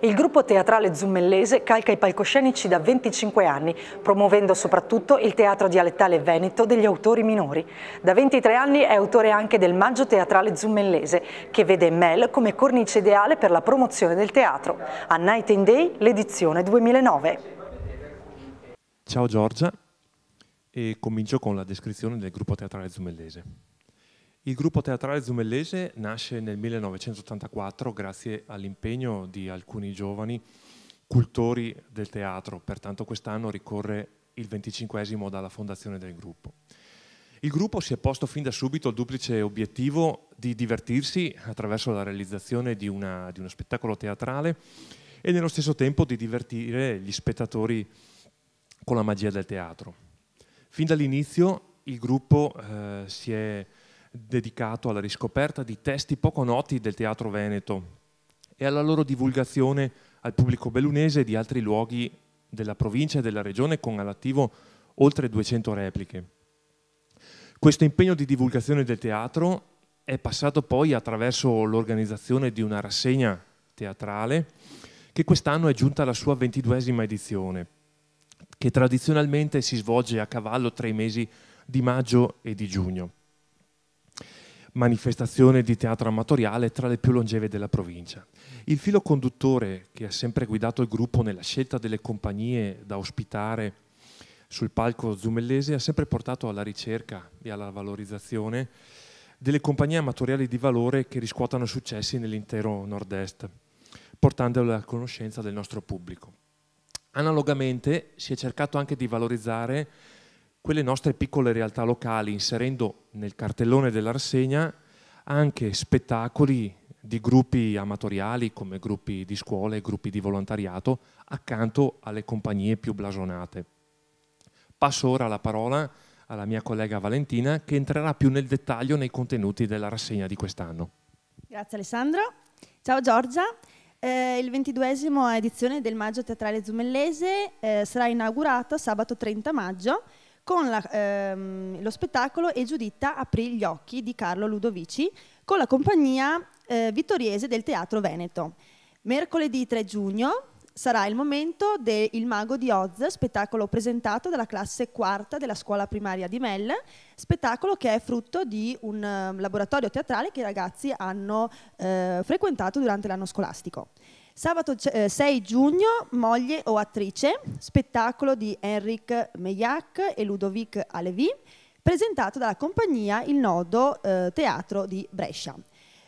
Il gruppo teatrale zummellese calca i palcoscenici da 25 anni, promuovendo soprattutto il teatro dialettale veneto degli autori minori. Da 23 anni è autore anche del Maggio Teatrale Zummellese, che vede Mel come cornice ideale per la promozione del teatro. A Night and Day, l'edizione 2009. Ciao Giorgia, e comincio con la descrizione del gruppo teatrale zummellese. Il gruppo teatrale zumellese nasce nel 1984 grazie all'impegno di alcuni giovani cultori del teatro, pertanto quest'anno ricorre il 25 dalla fondazione del gruppo. Il gruppo si è posto fin da subito il duplice obiettivo di divertirsi attraverso la realizzazione di, una, di uno spettacolo teatrale e nello stesso tempo di divertire gli spettatori con la magia del teatro. Fin dall'inizio il gruppo eh, si è dedicato alla riscoperta di testi poco noti del teatro veneto e alla loro divulgazione al pubblico bellunese e di altri luoghi della provincia e della regione con all'attivo oltre 200 repliche. Questo impegno di divulgazione del teatro è passato poi attraverso l'organizzazione di una rassegna teatrale che quest'anno è giunta alla sua ventiduesima edizione, che tradizionalmente si svolge a cavallo tra i mesi di maggio e di giugno manifestazione di teatro amatoriale tra le più longeve della provincia. Il filo conduttore che ha sempre guidato il gruppo nella scelta delle compagnie da ospitare sul palco zumellese ha sempre portato alla ricerca e alla valorizzazione delle compagnie amatoriali di valore che riscuotano successi nell'intero nord-est, portandole a conoscenza del nostro pubblico. Analogamente si è cercato anche di valorizzare quelle nostre piccole realtà locali, inserendo nel cartellone della rassegna anche spettacoli di gruppi amatoriali come gruppi di scuole, gruppi di volontariato, accanto alle compagnie più blasonate. Passo ora la parola alla mia collega Valentina che entrerà più nel dettaglio nei contenuti della rassegna di quest'anno. Grazie Alessandro. Ciao Giorgia. Eh, il ventiduesimo edizione del Maggio Teatrale Zumellese eh, sarà inaugurata sabato 30 maggio con la, ehm, lo spettacolo E Giuditta aprì gli occhi di Carlo Ludovici con la compagnia eh, vittoriese del Teatro Veneto. Mercoledì 3 giugno sarà il momento del Il Mago di Oz, spettacolo presentato dalla classe quarta della scuola primaria di Mel, spettacolo che è frutto di un eh, laboratorio teatrale che i ragazzi hanno eh, frequentato durante l'anno scolastico. Sabato 6 eh, giugno, Moglie o attrice, spettacolo di Henrik Meillac e Ludovic Alevi, presentato dalla compagnia Il Nodo eh, Teatro di Brescia.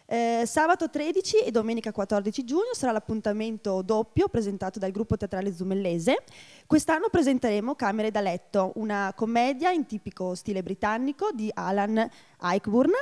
Eh, sabato 13 e domenica 14 giugno sarà l'appuntamento doppio presentato dal gruppo teatrale Zumellese. Quest'anno presenteremo Camere da letto, una commedia in tipico stile britannico di Alan Eichburn.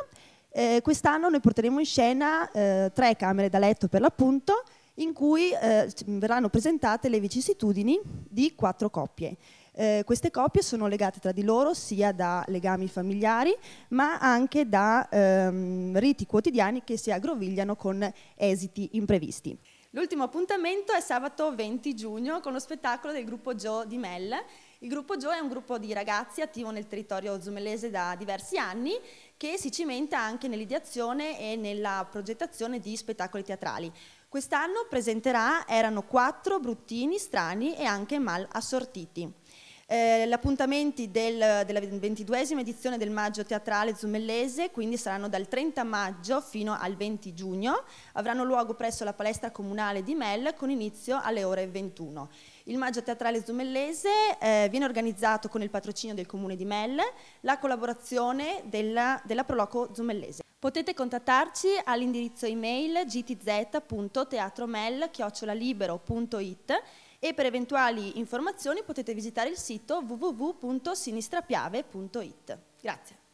Eh, quest'anno noi porteremo in scena eh, tre camere da letto per l'appunto, in cui eh, verranno presentate le vicissitudini di quattro coppie. Eh, queste coppie sono legate tra di loro sia da legami familiari ma anche da ehm, riti quotidiani che si aggrovigliano con esiti imprevisti. L'ultimo appuntamento è sabato 20 giugno con lo spettacolo del gruppo Joe di Mel. Il gruppo Joe è un gruppo di ragazzi attivo nel territorio zumelese da diversi anni che si cimenta anche nell'ideazione e nella progettazione di spettacoli teatrali. Quest'anno presenterà Erano quattro bruttini, strani e anche mal assortiti. Eh, gli appuntamenti del, della ventiduesima edizione del Maggio Teatrale Zumellese, quindi saranno dal 30 maggio fino al 20 giugno, avranno luogo presso la palestra comunale di Mel con inizio alle ore 21. Il Maggio Teatrale Zumellese eh, viene organizzato con il patrocinio del Comune di Mel, la collaborazione della, della Proloco Zumellese. Potete contattarci all'indirizzo email gtz.teatromel.it e per eventuali informazioni potete visitare il sito www.sinistrapiave.it. Grazie.